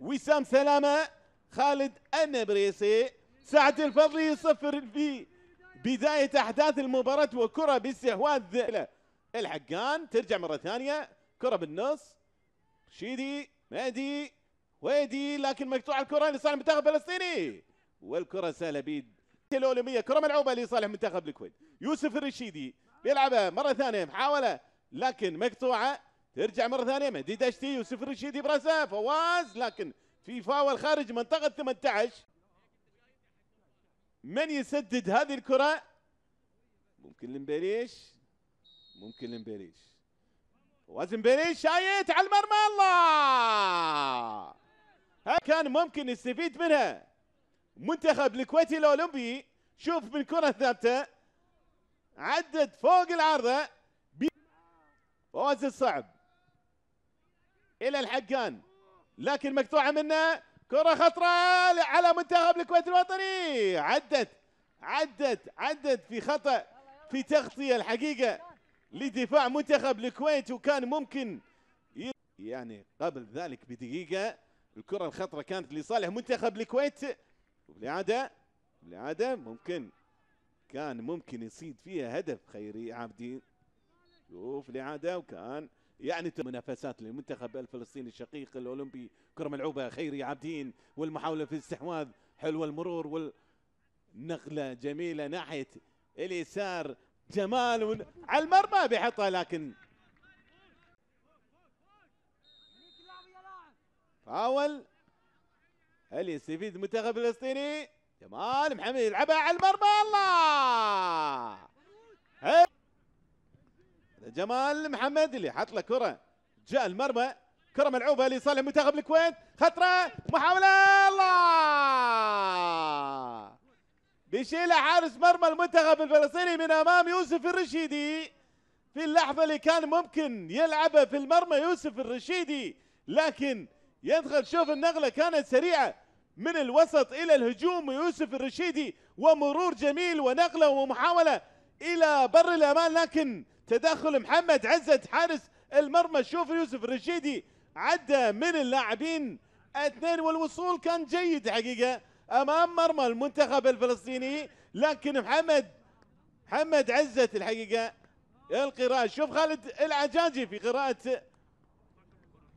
وسام سلامة خالد النبريسي سعد الفضلي صفر في بداية أحداث المباراة وكرة باستحواذ الحقان ترجع مرة ثانية كرة بالنص شيدي مهدي ويدي لكن مقطوعة الكرة لصالح المنتخب الفلسطيني والكرة سهلة بيد الأولمبية كرة ملعوبة لصالح منتخب الكويت يوسف الرشيدي بيلعبها مرة ثانية محاولة لكن مقطوعة ترجع مره ثانيه مهدي دشتي يوسف رشيدي براسه فواز لكن في فاول خارج منطقه 18 من يسدد هذه الكره ممكن لمبريش ممكن لمبريش فواز مبريش شايت على المرمى الله كان ممكن يستفيد منها منتخب الكويتي الاولمبي شوف من كره ثابته عدت فوق العارضه فواز الصعب الى الحكان لكن مقطوعه منه كره خطره على منتخب الكويت الوطني عدت عدت عدت في خطا في تغطيه الحقيقه لدفاع منتخب الكويت وكان ممكن يعني قبل ذلك بدقيقه الكره الخطره كانت لصالح منتخب الكويت وبالعاده بالعاده ممكن كان ممكن يصيد فيها هدف خيري عابدين شوف الاعاده وكان يعني منافسات للمنتخب الفلسطيني الشقيق الاولمبي كره ملعوبه خيري عابدين والمحاوله في الاستحواذ حلو المرور والنقله جميله ناحيه اليسار جمال ون... على المرمى بيحطها لكن فاول هل يستفيد المنتخب الفلسطيني جمال محمد يلعبها على المرمى الله جمال محمد اللي حط له كره جاء المرمى كره ملعوبه لصالح منتخب الكويت خطره محاوله الله بيشيلها حارس مرمى المنتخب الفلسطيني من امام يوسف الرشيدي في اللحظه اللي كان ممكن يلعبها في المرمى يوسف الرشيدي لكن يدخل شوف النقله كانت سريعه من الوسط الى الهجوم يوسف الرشيدي ومرور جميل ونقله ومحاوله الى بر الامان لكن تدخل محمد عزت حارس المرمى شوف يوسف الرشيدي عدى من اللاعبين اثنين والوصول كان جيد حقيقه امام مرمى المنتخب الفلسطيني لكن محمد محمد عزت الحقيقه القراءه شوف خالد العجاجي في قراءه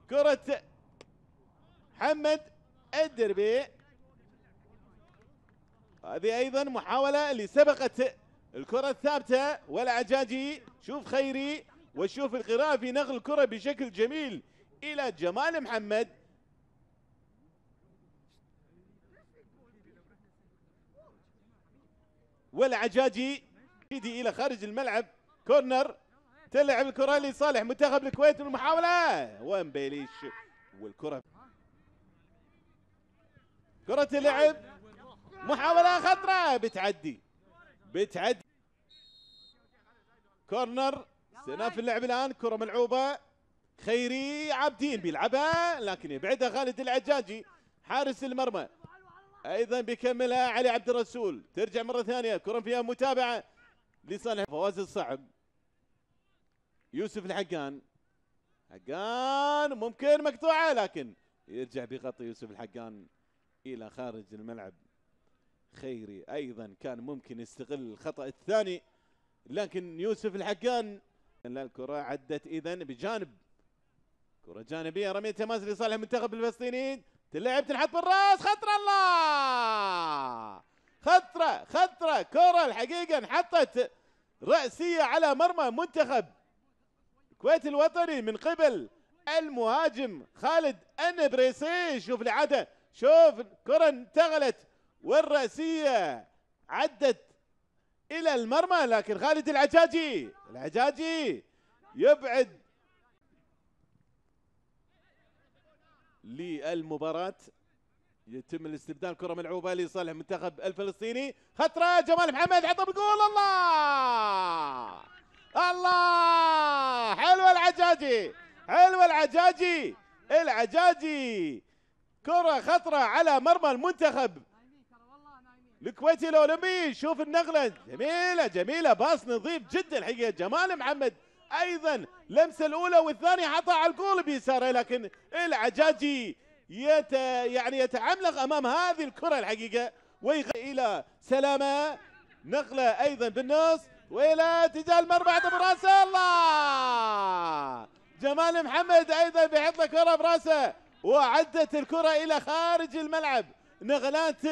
كره محمد الدربي هذه ايضا محاوله اللي سبقت الكرة الثابتة والعجاجي شوف خيري وشوف القرافي نقل الكرة بشكل جميل إلى جمال محمد والعجاجي يدي إلى خارج الملعب كورنر تلعب الكرة لصالح منتخب الكويت المحاولة بيليش والكرة كرة اللعب محاولة خطرة بتعدي بتعد كورنر استئناف اللعب الان كره ملعوبه خيري عابدين بيلعبها لكن يبعدها خالد العجاجي حارس المرمى ايضا بيكملها علي عبد الرسول ترجع مره ثانيه كره فيها متابعه لصالح فواز الصعب يوسف الحقان حقان ممكن مقطوعه لكن يرجع بخط يوسف الحقان الى خارج الملعب خيري ايضا كان ممكن يستغل الخطا الثاني لكن يوسف الحقان لا الكره عدت اذا بجانب كره جانبيه رميه تماس لصالح المنتخب الفلسطيني تلعب تنحط بالراس خطر الله خطره خطره كره الحقيقه انحطت راسيه على مرمى منتخب الكويت الوطني من قبل المهاجم خالد النبريسي شوف العاده شوف كره انتقلت والرأسية عدت إلى المرمى لكن خالد العجاجي العجاجي يبعد للمباراة يتم الاستبدال كرة ملعوبة لصالح المنتخب الفلسطيني خطرة جمال محمد حطها بالجول الله الله حلوة العجاجي حلوة العجاجي العجاجي كرة خطرة على مرمى المنتخب الكويتي الاولمبي شوف النقله جميله جميله باص نظيف جدا الحقيقه جمال محمد ايضا لمسه الاولى والثانيه حطها على الجول بيساره لكن العجاجي يت يعني يتعملق امام هذه الكره الحقيقه ويغ الى سلامه نقله ايضا بالنص والى اتجاه المرمى براس الله جمال محمد ايضا بيحط كره براسه وعدت الكره الى خارج الملعب نغلات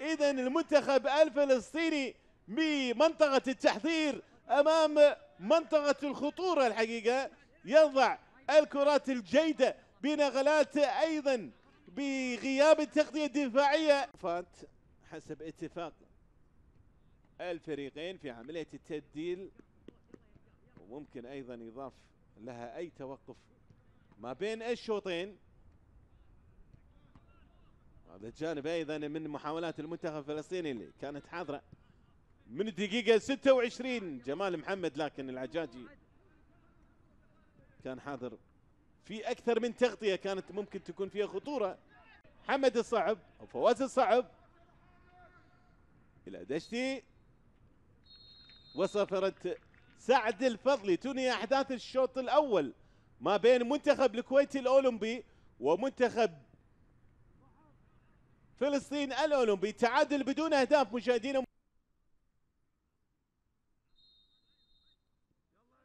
اذا المنتخب الفلسطيني بمنطقة التحضير امام منطقة الخطورة الحقيقة يضع الكرات الجيدة بنغلات ايضا بغياب التغطية الدفاعية فات حسب اتفاق الفريقين في عملية التبديل وممكن ايضا يضاف لها اي توقف ما بين الشوطين هذا الجانب ايضا من محاولات المنتخب الفلسطيني اللي كانت حاضره من الدقيقه 26 جمال محمد لكن العجاجي كان حاضر في اكثر من تغطيه كانت ممكن تكون فيها خطوره محمد الصعب او فواز الصعب الى دشتي وصفرت سعد الفضلي تنهي احداث الشوط الاول ما بين منتخب الكويت الاولمبي ومنتخب فلسطين الأولمبي تعادل بدون أهداف مشاهدينا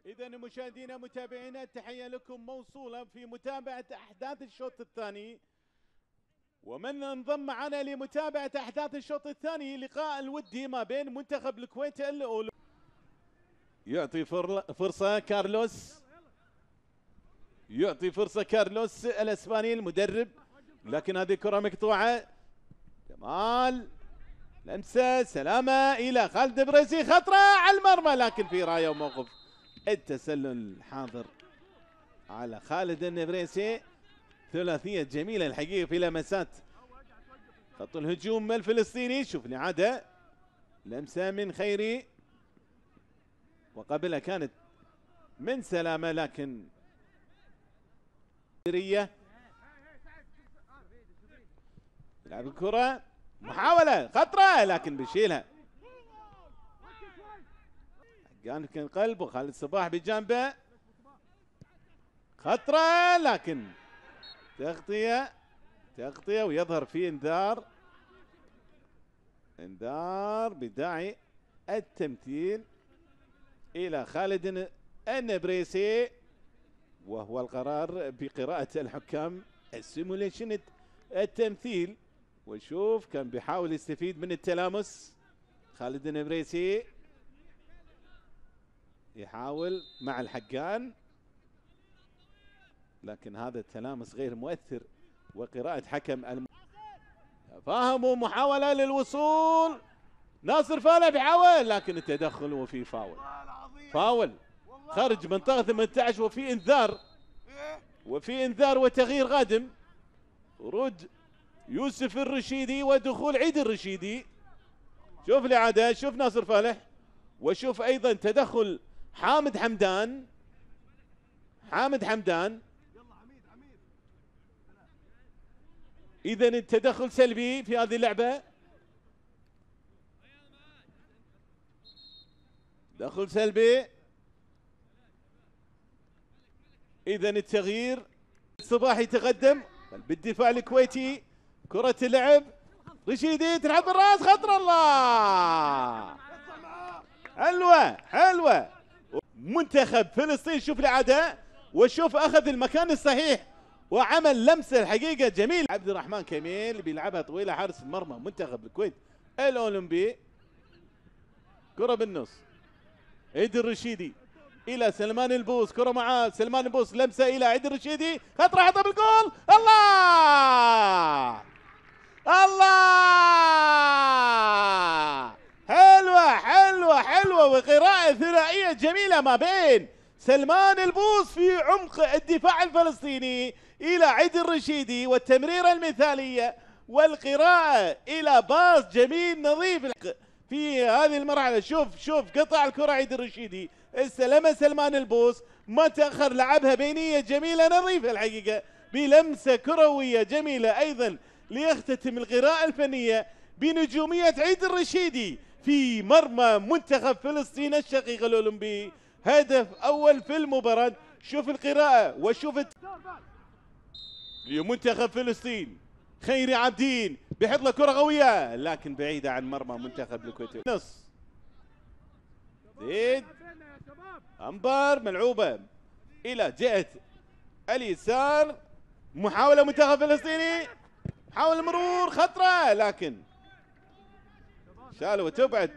إذا مشاهدينا متابعينا تحية لكم موصولة في متابعة أحداث الشوط الثاني ومن انضم معنا لمتابعة أحداث الشوط الثاني لقاء الودي ما بين منتخب الكويت الأولمبي يعطي فرصة كارلوس يعطي فرصة كارلوس الأسباني المدرب لكن هذه كرة مقطوعة جمال لمسة سلامة إلى خالد بريسي خطرة على المرمى لكن في راية وموقف التسلل الحاضر على خالد النبريسي ثلاثية جميلة الحقيقة في لمسات خط الهجوم الفلسطيني شوف الإعادة لمسة من خيري وقبلها كانت من سلامة لكن يلعب الكرة محاولة خطرة لكن بيشيلها كان كان قلبه خالد صباح بجانبه خطرة لكن تغطية تغطية ويظهر في انذار انذار بداعي التمثيل الى خالد النبريسي وهو القرار بقراءة الحكام السيموليشن التمثيل ونشوف كان بيحاول يستفيد من التلامس خالد النمريسي يحاول مع الحقان لكن هذا التلامس غير مؤثر وقراءة حكم الم... فاهموا محاولة للوصول ناصر فاله بيحاول لكن التدخل وفي فاول فاول خرج منطقة 18 وفي انذار إيه؟ وفي انذار وتغيير غادم ورد يوسف الرشيدي ودخول عيد الرشيدي شوف لعادة شوف ناصر فالح وشوف ايضا تدخل حامد حمدان حامد حمدان اذا التدخل سلبي في هذه اللعبه تدخل سلبي اذا التغيير صباحي تقدم بالدفاع الكويتي كرة لعب رشيدي تلعب بالراس خطر الله حلوة حلوة منتخب فلسطين شوف العداء وشوف أخذ المكان الصحيح وعمل لمسة الحقيقة جميل عبد الرحمن كميل بيلعبها طويلة حارس المرمى منتخب الكويت الأولمبي كرة بالنص عيد الرشيدي الى سلمان البوس كره معاه سلمان البوس لمسه الى عيد الرشيدي خطره حطها بالجول الله الله حلوة حلوة حلوة وقراءة ثنائية جميلة ما بين سلمان البوص في عمق الدفاع الفلسطيني إلى عيد الرشيدي والتمريرة المثالية والقراءة إلى باص جميل نظيف في هذه المرحلة شوف شوف قطع الكرة عيد الرشيدي استلمها سلمان البوص ما تأخر لعبها بينية جميلة نظيفة الحقيقة بلمسة كروية جميلة أيضا ليختتم القراءة الفنية بنجومية عيد الرشيدي في مرمى منتخب فلسطين الشقيق الأولمبي هدف أول في المباراة شوف القراءة وشوف لمنتخب فلسطين خيري عابدين بحضلة كرة قوية لكن بعيدة عن مرمى منتخب الكويت نص زيد أمبار ملعوبة إلى جهة اليسار محاولة منتخب فلسطيني حاول المرور خطره لكن شالوا تبعد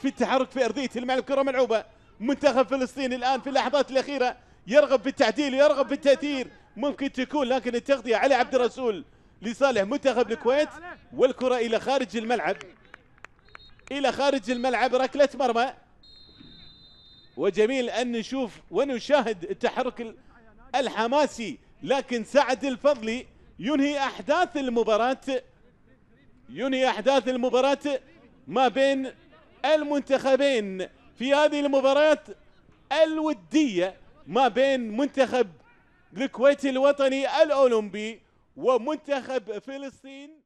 في التحرك في ارضيه الملعب كره ملعوبه منتخب فلسطين الان في اللحظات الاخيره يرغب بالتعديل ويرغب بالتاثير ممكن تكون لكن التغطيه على عبد الرسول لصالح منتخب الكويت والكره الى خارج الملعب الى خارج الملعب ركله مرمى وجميل ان نشوف ونشاهد التحرك الحماسي لكن سعد الفضلي ينهي أحداث المباراة ينهي أحداث المباراة ما بين المنتخبين في هذه المباراة الودية ما بين منتخب الكويت الوطني الأولمبي ومنتخب فلسطين